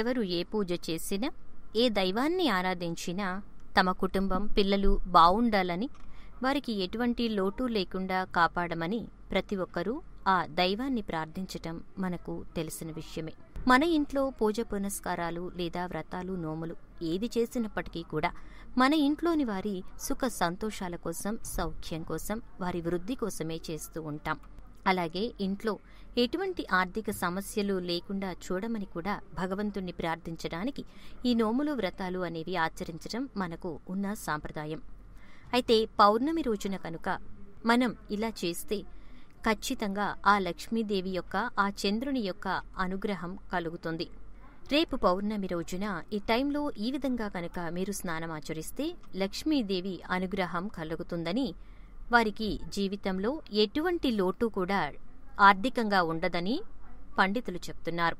ఎవరు ఏ పూజ చేసినా ఏ దైవాన్ని ఆరాధించినా తమ కుటుంబం పిల్లలు బావుండాలని వారికి ఎటువంటి లోటు లేకుండా కాపాడమని ప్రతి ఒక్కరూ ఆ దైవాన్ని ప్రార్థించటం మనకు తెలిసిన విషయమే మన ఇంట్లో పూజ పునస్కారాలు లేదా వ్రతాలు నోములు ఏది చేసినప్పటికీ కూడా మన ఇంట్లోని వారి సుఖ సంతోషాల కోసం సౌఖ్యం కోసం వారి వృద్ధి కోసమే చేస్తూ ఉంటాం అలాగే ఇంట్లో ఎటువంటి ఆర్థిక సమస్యలు లేకుండా చూడమని కూడా భగవంతుణ్ణి ప్రార్థించడానికి ఈ నోములు వ్రతాలు అనేవి ఆచరించడం మనకు ఉన్న సాంప్రదాయం అయితే పౌర్ణమి రోజున కనుక మనం ఇలా చేస్తే ఖచ్చితంగా ఆ లక్ష్మీదేవి యొక్క ఆ చంద్రుని యొక్క అనుగ్రహం కలుగుతుంది రేపు పౌర్ణమి రోజున ఈ టైంలో ఈ విధంగా కనుక మీరు స్నానం ఆచరిస్తే లక్ష్మీదేవి అనుగ్రహం కలుగుతుందని వారికి జీవితంలో ఎటువంటి లోటు కూడా ఆర్థికంగా ఉండదని పండితులు చెప్తున్నారు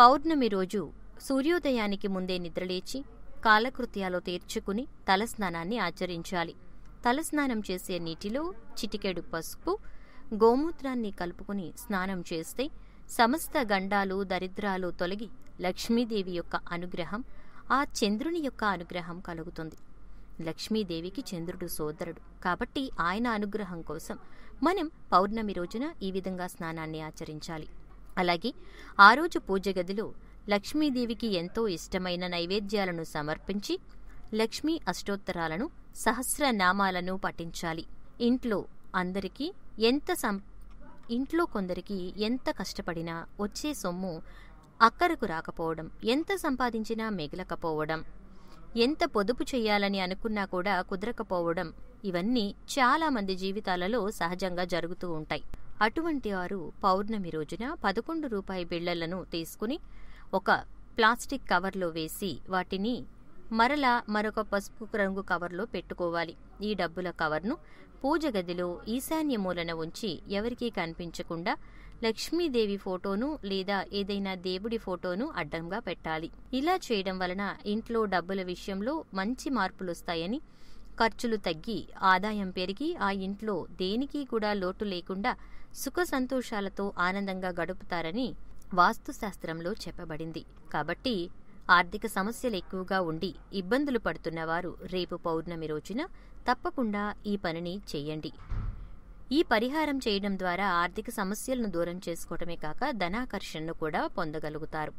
పౌర్ణమి రోజు సూర్యోదయానికి ముందే నిద్రలేచి కాలకృత్యాలు తీర్చుకుని తలస్నానాన్ని ఆచరించాలి తలస్నానం చేసే నీటిలో చిటికెడు పసుపు గోమూత్రాన్ని కలుపుకుని స్నానం చేస్తే సమస్త గండాలు దరిద్రాలు తొలగి లక్ష్మీదేవి యొక్క అనుగ్రహం ఆ చంద్రుని యొక్క అనుగ్రహం కలుగుతుంది లక్ష్మీదేవికి చంద్రుడు సోదరుడు కాబట్టి ఆయన అనుగ్రహం కోసం మనం పౌర్ణమి రోజున ఈ విధంగా స్నానాన్ని ఆచరించాలి అలాగే ఆ రోజు పూజ గదిలో లక్ష్మీదేవికి ఎంతో ఇష్టమైన నైవేద్యాలను సమర్పించి లక్ష్మీ అష్టోత్తరాలను సహస్రనామాలను పఠించాలి ఇంట్లో అందరికీ ఎంత సం ఇంట్లో కొందరికి ఎంత కష్టపడినా వచ్చే సొమ్ము అక్కరకు రాకపోవడం ఎంత సంపాదించినా మిగలకపోవడం ఎంత పొదుపు చేయాలని అనుకున్నా కూడా కుదరకపోవడం ఇవన్నీ చాలా మంది జీవితాలలో సహజంగా జరుగుతూ ఉంటాయి అటువంటి వారు పౌర్ణమి రోజున పదకొండు రూపాయి బిళ్లలను తీసుకుని ఒక ప్లాస్టిక్ కవర్లో వేసి వాటిని మరలా మరొక పసుపు రంగు కవర్లో పెట్టుకోవాలి ఈ డబ్బుల కవర్ను పూజ గదిలో ఈశాన్య మూలన ఉంచి ఎవరికీ కనిపించకుండా లక్ష్మీదేవి ఫోటోను లేదా ఏదైనా దేవుడి ఫోటోను అడ్డంగా పెట్టాలి ఇలా చేయడం వలన ఇంట్లో డబ్బుల విషయంలో మంచి మార్పులొస్తాయని ఖర్చులు తగ్గి ఆదాయం పెరిగి ఆ ఇంట్లో దేనికి కూడా లోటు లేకుండా సుఖ సంతోషాలతో ఆనందంగా గడుపుతారని వాస్తుశాస్త్రంలో చెప్పబడింది కాబట్టి ఆర్థిక సమస్యలు ఎక్కువగా ఉండి ఇబ్బందులు పడుతున్నవారు రేపు పౌర్ణమి రోజున తప్పకుండా ఈ పనిని చేయండి ఈ పరిహారం చేయడం ద్వారా ఆర్థిక సమస్యలను దూరం చేసుకోవటమే కాక ధనాకర్షణను కూడా పొందగలుగుతారు